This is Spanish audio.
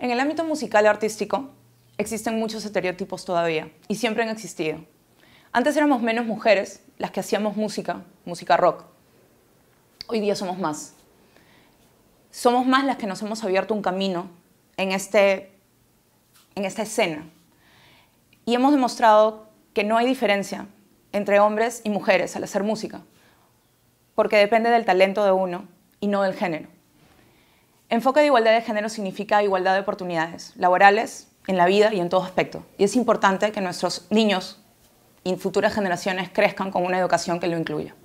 En el ámbito musical y artístico existen muchos estereotipos todavía y siempre han existido. Antes éramos menos mujeres las que hacíamos música, música rock. Hoy día somos más. Somos más las que nos hemos abierto un camino en, este, en esta escena. Y hemos demostrado que no hay diferencia entre hombres y mujeres al hacer música, porque depende del talento de uno y no del género. Enfoque de igualdad de género significa igualdad de oportunidades laborales, en la vida y en todo aspecto. Y es importante que nuestros niños y futuras generaciones crezcan con una educación que lo incluya.